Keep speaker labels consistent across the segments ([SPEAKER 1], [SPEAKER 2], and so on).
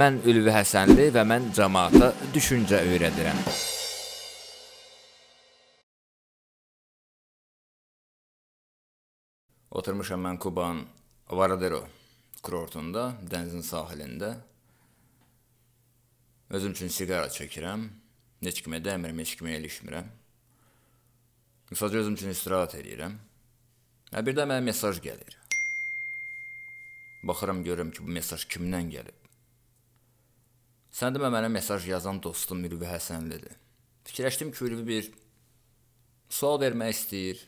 [SPEAKER 1] Mən Ülvi Həsənli və mən cəmaata düşüncə öyrədirəm. Oturmuşam mən Kuban Varadero kurortunda, dənizin sahilində. Özüm üçün siqara çəkirəm. Heç kimə dəmirəm, heç kimə ilişmirəm. Sadəcə özüm üçün istirahat edirəm. Hə birdən mənə mesaj gəlir. Baxıram görürəm ki, bu mesaj kimdən gəlib. Sən demə mənə mesaj yazan dostum Mürvi Həsənlidir. Fikirləşdim ki, Mürvi bir sual vermək istəyir,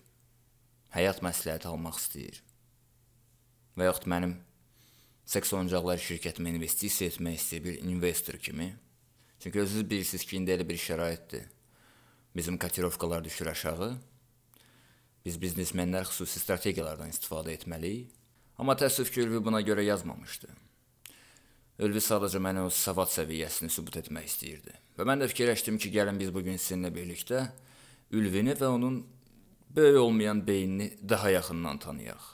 [SPEAKER 1] həyat məsləhəti almaq istəyir. Və yaxud mənim seks oyuncaqlar şirkətimə investisiya etmək istəyir bir investor kimi. Çünki özünüz bilirsiniz ki, indi elə bir şəraitdir. Bizim kotirovkalar düşür aşağı. Biz biznesmenlər xüsusi strategiyalardan istifadə etməliyik. Amma təəssüf ki, Ülvi buna görə yazmamışdı. Ölvi sadəcə mənə öz savad səviyyəsini sübut etmək istəyirdi. Və mən də fikirləşdim ki, gəlin biz bu gün sizinlə birlikdə Ülvini və onun böyük olmayan beynini daha yaxından tanıyaq.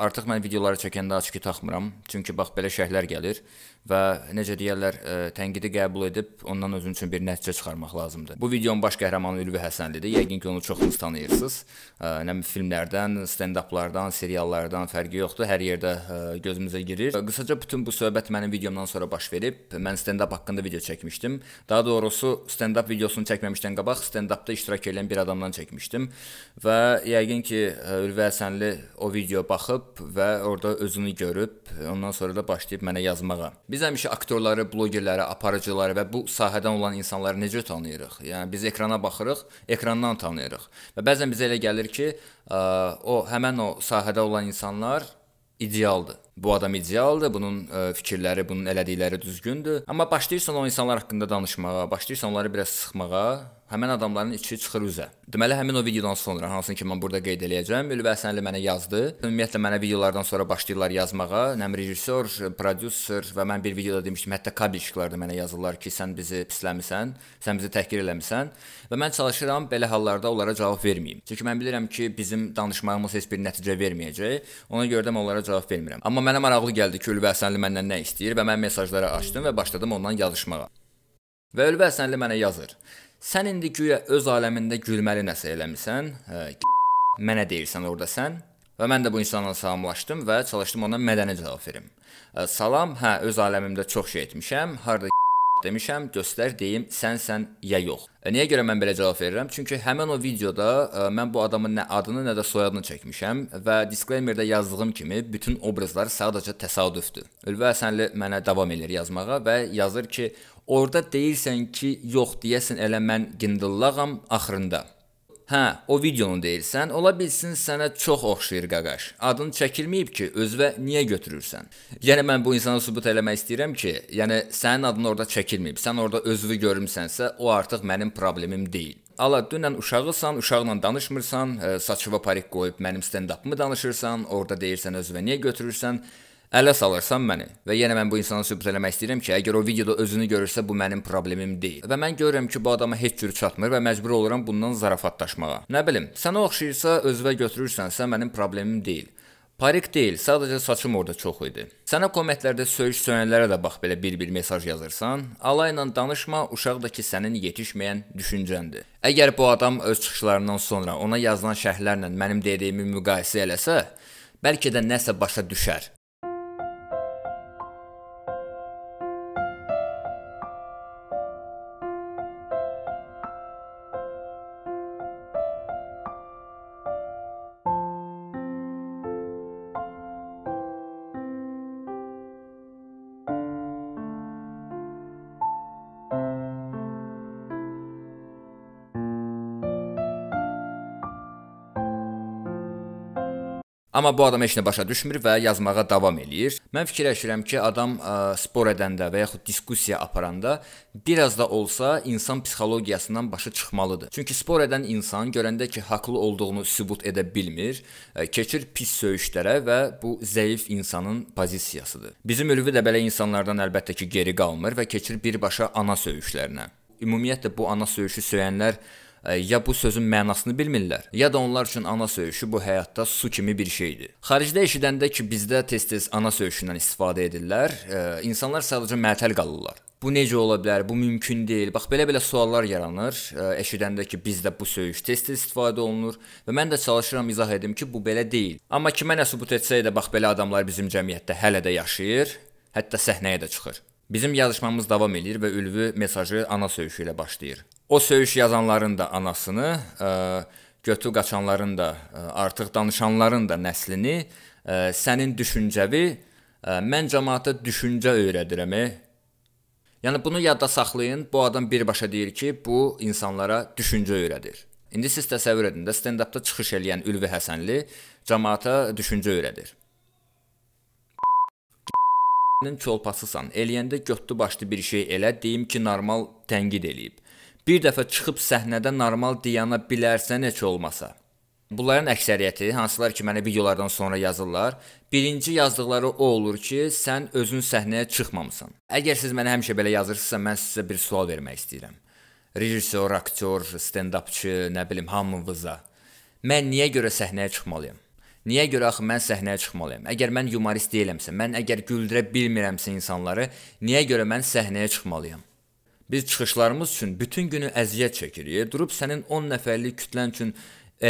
[SPEAKER 1] Artıq mən videoları çəkəndə açıqı taxmıram. Çünki bax belə şərhlər gəlir və necə deyirlər, ə, e, tənqidi qəbul edib ondan özün üçün bir nəticə çıxarmaq lazımdır. Bu videonun baş qəhrəmanı Ülvi Həsənlidir. Yəqin ki, onu çoxunuz tanıyırsınız. E, nə filmlərdən, stand-uplardan, seriallardan fərqi yoxdur. Hər yerdə ə, e, gözümüzə girir. Qısaca bütün bu söhbət mənim videomdan sonra baş verib. Mən stand-up haqqında video çəkmişdim. Daha doğrusu stand-up videosunu çəkməmişdən qabaq stand-upda iştirak edən bir adamdan çəkmişdim və yəqin ki, Ülvi Həsənli o video baxıb qalıb və orada özünü görüb, ondan sonra da başlayıb mənə yazmağa. Biz həmişə aktorları, blogerləri, aparıcıları və bu sahədən olan insanları necə tanıyırıq? Yəni biz ekrana baxırıq, ekrandan tanıyırıq. Və bəzən bizə elə gəlir ki, o həmin o sahədə olan insanlar idealdır. Bu adam idealdır, bunun fikirləri, bunun elədikləri düzgündür. Amma başlayırsan o insanlar haqqında danışmağa, başlayırsan onları biraz sıxmağa, həmin adamların içi çıxır üzə. Deməli həmin o videodan sonra, hansını ki mən burada qeyd eləyəcəm, Ülvi Həsənli mənə yazdı. Ümumiyyətlə mənə videolardan sonra başlayırlar yazmağa. Nəm rejissor, prodüser və mən bir videoda demişdim, hətta kabelçiklər də mənə yazırlar ki, sən bizi pisləmisən, sən bizi təhqir eləmisən və mən çalışıram belə hallarda onlara cavab verməyim. Çünki mən bilirəm ki, bizim danışmağımız heç bir nəticə verməyəcək. Ona görə də mən onlara cavab vermirəm. Amma mənə maraqlı gəldi ki, Ülvi Həsənli məndən nə istəyir və mən mesajları açdım və başladım ondan yazışmağa. Və Ölvi Həsənli mənə yazır. Sən indi güya öz aləmində gülməli nəsə eləmisən, hə, mənə deyirsən orada sən. Və mən də bu insanla salamlaşdım və çalışdım ona mədəni cavab verim. E, salam, hə, öz aləmimdə çox şey etmişəm. Harda demişəm, göstər deyim sənsən ya yox. E, niyə görə mən belə cavab verirəm? Çünki həmin o videoda ə, e, mən bu adamın nə adını, nə də soyadını çəkmişəm və disclaimer-də yazdığım kimi bütün obrazlar sadəcə təsadüfdür. Ülvə Həsənli mənə davam edir yazmağa və yazır ki, orada deyirsən ki, yox deyəsən elə mən qındıllağam axırında. Hə, o videonu deyilsən, ola bilsin sənə çox oxşayır qaqaş. Adın çəkilməyib ki, özvə niyə götürürsən? Yəni mən bu insana sübut eləmək istəyirəm ki, yəni sənin adın orada çəkilməyib. Sən orada özünü görmüsənsə, o artıq mənim problemim deyil. Ala dünən uşağısan, uşaqla danışmırsan, e, saçıva parik qoyub mənim stand-up-ımı danışırsan, orada deyirsən özünə niyə götürürsən? Ələ salırsan məni və yenə mən bu insana sübut eləmək istəyirəm ki, əgər o videoda özünü görürsə bu mənim problemim deyil. Və mən görürəm ki, bu adama heç cür çatmır və məcbur oluram bundan zarafatlaşmağa. Nə bilim, sənə oxşayırsa özünə götürürsənsə mənim problemim deyil. Parik deyil, sadəcə saçım orada çox idi. Sənə kommentlərdə söyüş söyənlərə də bax belə bir-bir mesaj yazırsan, alayla danışma, uşaqdakı sənin yetişməyən düşüncəndir. Əgər bu adam öz çıxışlarından sonra ona yazılan şərhlərlə mənim dediyimi müqayisə eləsə, bəlkə də nəsə başa düşər. Amma bu adam heç nə başa düşmür və yazmağa davam eləyir. Mən fikirləşirəm ki, adam ə, spor edəndə və yaxud diskussiya aparanda bir az da olsa insan psixologiyasından başa çıxmalıdır. Çünki spor edən insan görəndə ki, haqlı olduğunu sübut edə bilmir, ə, keçir pis söyüşlərə və bu zəif insanın pozisiyasıdır. Bizim ürvi də belə insanlardan əlbəttə ki, geri qalmır və keçir birbaşa ana söyüşlərinə. Ümumiyyətlə bu ana söyüşü söyənlər ya bu sözün mənasını bilmirlər, ya da onlar üçün ana söyüşü bu həyatda su kimi bir şeydir. Xaricdə eşidəndə ki, bizdə tez-tez ana söyüşündən istifadə edirlər, insanlar sadəcə məəttəl qalırlar. Bu necə ola bilər? Bu mümkün deyil. Bax belə-belə suallar yaranır. Eşidəndə ki, bizdə bu söyüş tez-tez istifadə olunur və mən də çalışıram izah edim ki, bu belə deyil. Amma kimə nə sübut etsək də bax belə adamlar bizim cəmiyyətdə hələ də yaşayır, hətta səhnəyə də çıxır. Bizim yazışmamız davam eləyir və ülvi mesajı ana söyüşü ilə başlayır o söyüş yazanların da anasını, ə, e, götü qaçanların da, ə, e, artıq danışanların da nəslini ə, e, sənin düşüncəvi ə, mən cəmaata düşüncə öyrədirəm. Yəni bunu yadda saxlayın. Bu adam birbaşa deyir ki, bu insanlara düşüncə öyrədir. İndi siz təsəvvür edin də stand-up-da çıxış eləyən Ülvi Həsənli cəmaata düşüncə öyrədir. nin çolpasısan. Eləyəndə götdü başlı bir şey elə, deyim ki, normal tənqid eləyib. Bir dəfə çıxıb səhnədə normal diyana bilərsən heç olmasa. Bunların əksəriyyəti, hansılar ki, mənə videolardan sonra yazırlar, birinci yazdıqları o olur ki, sən özün səhnəyə çıxmamısan. Əgər siz mənə həmişə belə yazırsınızsa, mən sizə bir sual vermək istəyirəm. Rejissor, aktyor, stand-upçı, nə bilim, hamınıza. Mən niyə görə səhnəyə çıxmalıyam? Niyə görə axı mən səhnəyə çıxmalıyam? Əgər mən yumorist deyiləmsə, mən əgər güldürə bilmirəmsə insanları, niyə görə mən səhnəyə çıxmalıyam? Biz çıxışlarımız üçün bütün günü əziyyət çəkirik. E, durub sənin 10 nəfərlik kütlən üçün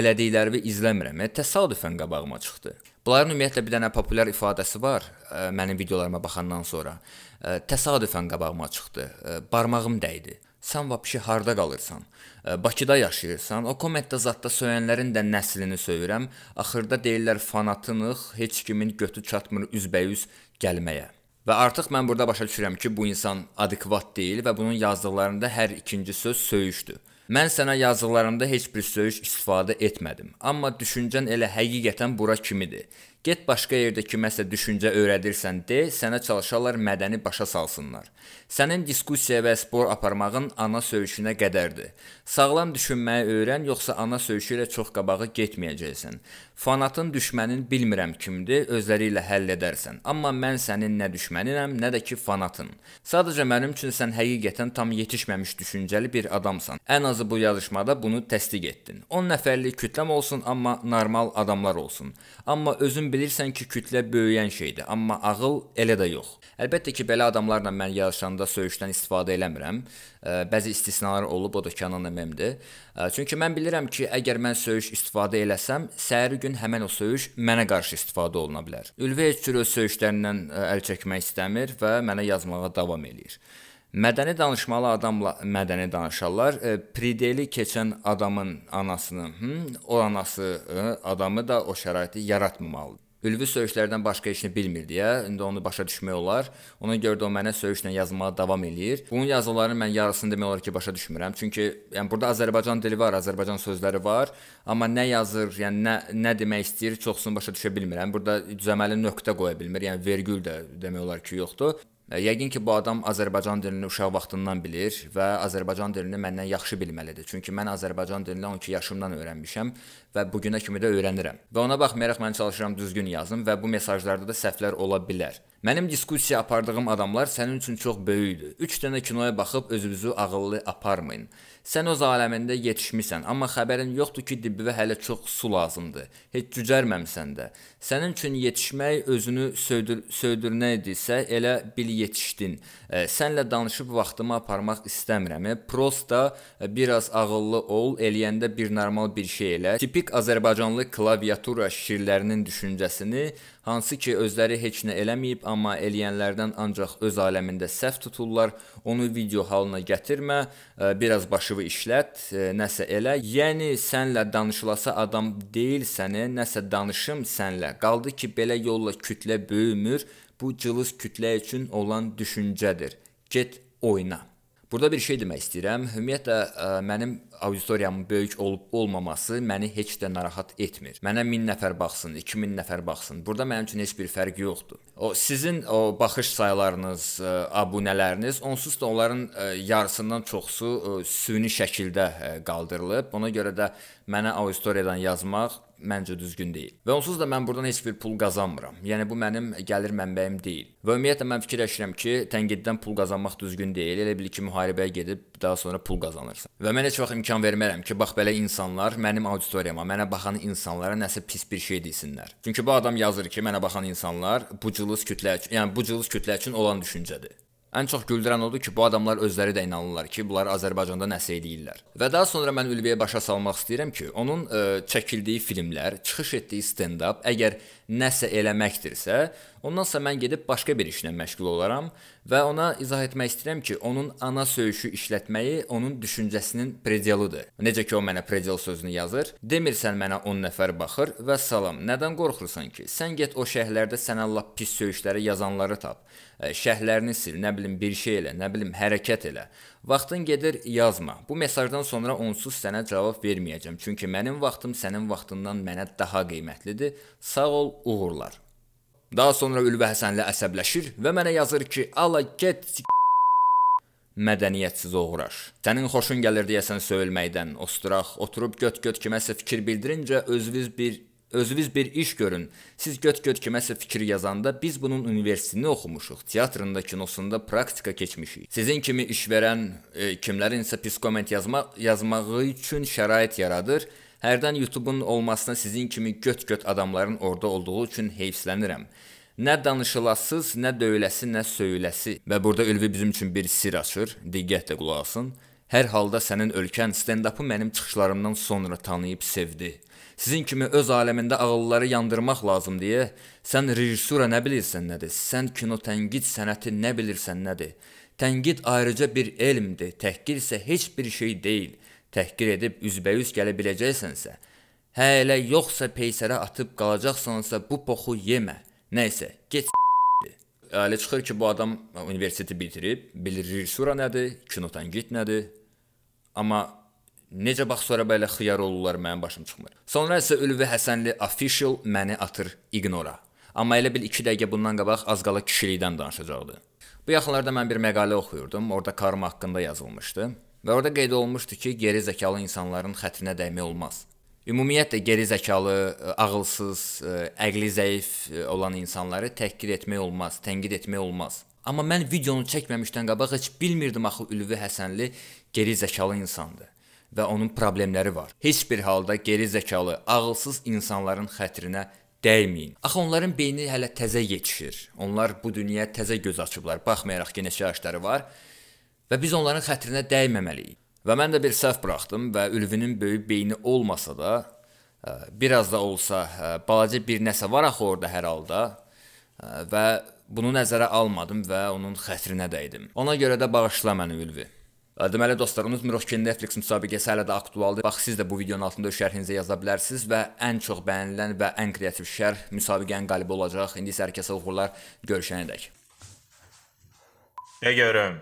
[SPEAKER 1] elədiklərimi izləmirəm. E, təsadüfən qabağıma çıxdı. Bunların ümumiyyətlə bir dənə populyar ifadəsi var ə, e, mənim videolarıma baxandan sonra. Ə, təsadüfən qabağıma çıxdı. Ə, barmağım dəydi. Sən vəbşi harda qalırsan? Ə, Bakıda yaşayırsan. O kommentdə zətdə söyənlərin də nəslini söyürəm. Axırda deyirlər fanatınıq, heç kimin götü çatmır üzbəyüz gəlməyə. Və artıq mən burada başa düşürəm ki, bu insan adekvat deyil və bunun yazdıqlarında hər ikinci söz söyüşdür. Mən sənə yazdıqlarımda heç bir söyüş istifadə etmədim, amma düşüncən elə həqiqətən bura kimidir. Get başqa yerdə kiməsə düşüncə öyrədirsən de, sənə çalışarlar mədəni başa salsınlar. Sənin diskussiya və spor aparmağın ana söyüşünə qədərdir. Sağlam düşünməyi öyrən, yoxsa ana söyüşü ilə çox qabağa getməyəcəksən. Fanatın düşmənin bilmirəm kimdir, özləri ilə həll edərsən. Amma mən sənin nə düşməninəm, nə də ki fanatın. Sadəcə mənim üçün sən həqiqətən tam yetişməmiş düşüncəli bir adamsan. Ən azı bu yazışmada bunu təsdiq etdin. 10 nəfərlik kütləm olsun, amma normal adamlar olsun. Amma özün özün bilirsən ki, kütlə böyüyən şeydir, amma ağıl elə də yox. Əlbəttə ki, belə adamlarla mən yarışanda söyüşdən istifadə eləmirəm. Bəzi istisnalar olub, o da Canan MM-dir. Çünki mən bilirəm ki, əgər mən söyüş istifadə eləsəm, səhər gün həmin o söyüş mənə qarşı istifadə oluna bilər. Ülvi heç cür öz söyüşlərindən əl çəkmək istəmir və mənə yazmağa davam eləyir. Mədəni danışmalı adamla mədəni danışarlar. E, prideli keçən adamın anasını, hı, o anası e, adamı da o şəraiti yaratmamalıdır. Ülvi söyüşlərdən başqa heç nə bilmir deyə, indi onu başa düşmək olar. Ona görə də o mənə söyüşlə yazmağa davam eləyir. Bunun yazılarını mən yarısını demək olar ki, başa düşmürəm. Çünki yəni burada Azərbaycan dili var, Azərbaycan sözləri var, amma nə yazır, yəni nə nə demək istəyir, çoxsunu başa düşə bilmirəm. Burada düzəməli nöqtə qoya bilmir. Yəni vergül də demək olar ki, yoxdur. Yəqin ki, bu adam Azərbaycan dilini uşaq vaxtından bilir və Azərbaycan dilini məndən yaxşı bilməlidir. Çünki mən Azərbaycan dilini 12 yaşımdan öyrənmişəm və bugünə kimi də öyrənirəm. Və ona baxmayaraq mən çalışıram düzgün yazım və bu mesajlarda da səhvlər ola bilər. Mənim diskussiya apardığım adamlar sənin üçün çox böyükdür. 3 dənə kinoya baxıb özünüzü ağıllı aparmayın. Sən öz aləmində yetişmisən, amma xəbərin yoxdur ki, dibbivə hələ çox su lazımdır. Heç cücərməmisən də. Sənin üçün yetişmək özünü söydür söydürmə idisə, elə bil yetişdin. E, sənlə danışıb vaxtımı aparmaq istəmirəm. E, prosta e, biraz ağıllı ol, eləyəndə bir normal bir şey elə. Tipi tipik azərbaycanlı klaviatura şirlərinin düşüncəsini, hansı ki özləri heç nə eləməyib, amma eləyənlərdən ancaq öz aləmində səhv tuturlar, onu video halına gətirmə, e, biraz başını işlət, e, nəsə elə. Yəni sənlə danışılasa adam deyil səni, nəsə danışım sənlə. Qaldı ki belə yolla kütlə böyümür. Bu cılız kütlə üçün olan düşüncədir. Get oyna. Burada bir şey demək istəyirəm. Ümumiyyətlə ə, mənim auditoriyamın böyük olub-olmaması məni heç də narahat etmir. Mənə 1000 nəfər baxsın, 2000 nəfər baxsın. Burada mənim üçün heç bir fərq yoxdur. O sizin o baxış saylarınız, ə, abunələriniz onsuz da onların ə, yarısından çoxusu ə, süni şəkildə ə, qaldırılıb. Ona görə də mənə auditoriyadan yazmaq məncə düzgün deyil. Və onsuz da mən burdan heç bir pul qazanmıram. Yəni bu mənim gəlir mənbəyim deyil. Və ümumiyyətlə mən fikirləşirəm ki, tənqiddən pul qazanmaq düzgün deyil. Elə bil ki, müharibəyə gedib daha sonra pul qazanırsan. Və mən heç vaxt imkan vermərəm ki, bax belə insanlar mənim auditoriyama, mənə baxan insanlara nəsə pis bir şey desinlər. Çünki bu adam yazır ki, mənə baxan insanlar bu cılız kütlə, yəni bu cılız kütlə üçün olan düşüncədir. Ən çox güldürən odur ki, bu adamlar özləri də inanırlar ki, bunlar Azərbaycanda nəsə eləyirlər. Və daha sonra mən Ülviyə başa salmaq istəyirəm ki, onun ə, e, çəkildiyi filmlər, çıxış etdiyi stand-up, əgər nəsə eləməkdirsə, ondansa mən gedib başqa bir işlə məşğul olaram və ona izah etmək istəyirəm ki, onun ana söyüşü işlətməyi onun düşüncəsinin predialıdır. Necə ki o mənə predial sözünü yazır, demirsən mənə 10 nəfər baxır və salam, nədən qorxursan ki? Sən get o şəhərlərdə sənə lap pis söyüşləri yazanları tap. E, şəhərlərini sil, nə bilim bir şey elə, nə bilim hərəkət elə. Vaxtın gedir, yazma. Bu mesajdan sonra onsuz sənə cavab verməyəcəm, çünki mənim vaxtım sənin vaxtından mənə daha qiymətlidir. Sağ ol, uğurlar. Daha sonra Ülvi Həsənlə əsəbləşir və mənə yazır ki, "Ala get mədəniyyətsiz oğraş. Sənin xoşun gəlir deyəsən söyülməkdən, osturaq, oturub göt-göt kiməsə fikir bildirincə özünüz bir Özünüz bir iş görün. Siz göt-göt kiməsə fikir yazanda biz bunun universitetini oxumuşuq, teatrında, kinosunda praktika keçmişik. Sizin kimi iş verən e, kimlərin isə psikoment yazma yazmağı üçün şərait yaradır. Hərdən YouTube-un olmasına sizin kimi göt-göt adamların orada olduğu üçün heyfslənirəm. Nə danışılasız, nə döyüləsi, nə söyüləsi. Və burada Ülvi bizim üçün bir sir açır. Diqqətlə qulaq asın. Hər halda sənin ölkən stand-up-ı mənim çıxışlarımdan sonra tanıyıb sevdi. Sizin kimi öz aləmində ağılları yandırmaq lazım deyə, sən rejissura nə bilirsən nədir? Sən kino tənqid sənəti nə bilirsən nədir? Tənqid ayrıca bir elmdir, təhqir isə heç bir şey deyil. Təhqir edib üzbəüz gələ biləcəksənsə, hə elə yoxsa peysərə atıb qalacaqsansa bu poxu yemə. Nəysə, get Elə çıxır ki, bu adam universiteti bitirib, bilir rejissura nədir, kino tənqid nədir. Amma Necə bax sonra belə xiyar olurlar, mənim başım çıxmır. Sonra isə Ülvi Həsənli official məni atır ignora. Amma elə bil 2 dəqiqə bundan qabaq az qala kişilikdən danışacaqdı. Bu yaxınlarda mən bir məqalə oxuyurdum, orada karma haqqında yazılmışdı və orada qeyd olunmuşdu ki, geri zəkalı insanların xətrinə dəymək olmaz. Ümumiyyətlə geri zəkalı, e, ağılsız, e, əqli zəif e, olan insanları təhqir etmək olmaz, tənqid etmək olmaz. Amma mən videonu çəkməmişdən qabaq heç bilmirdim axı Ülvi Həsənli geri zəkalı insandır və onun problemləri var. Heç bir halda geri zəkalı, ağılsız insanların xətrinə dəyməyin. Axı onların beyni hələ təzə yetişir. Onlar bu dünyaya təzə göz açıblar, baxmayaraq ki, neçə yaşları var və biz onların xətrinə dəyməməliyik. Və mən də bir səhv buraxdım və Ülvinin böyük beyni olmasa da, e, biraz da olsa e, balaca bir nəsə var axı orada hər halda e, və bunu nəzərə almadım və onun xətrinə dəydim. Ona görə də bağışla məni Ülvi. Deməli dostlarımız Mirovkin Netflix müsabiqəsi hələ də aktualdır. Bax siz də bu videonun altında öz şərhinizi yaza bilərsiniz və ən çox bəyənilən və ən kreativ şərh müsabiqənin qalibi olacaq. İndi isə hər kəsə uğurlar. Görüşənədək. De görüm.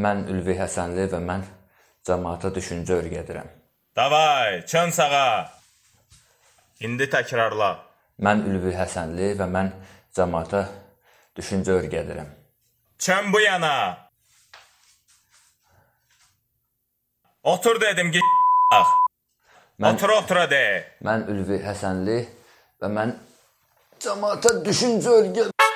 [SPEAKER 1] Mən Ülvi Həsənli və mən cəmaata düşüncə öyrədirəm. Davay, çən sağa. İndi təkrarla. Mən Ülvi Həsənli və mən cəmaata düşüncə öyrədirəm. Çən bu yana. Otur dedim ki Mən, otura otura de. Mən Ülvi Həsənli və mən cəmaata düşüncə örgə